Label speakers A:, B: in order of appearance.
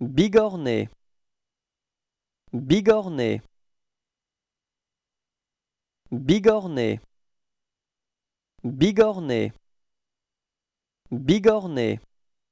A: Bigorné. Bigorné. Bigorné. Bigorné. Bigorné.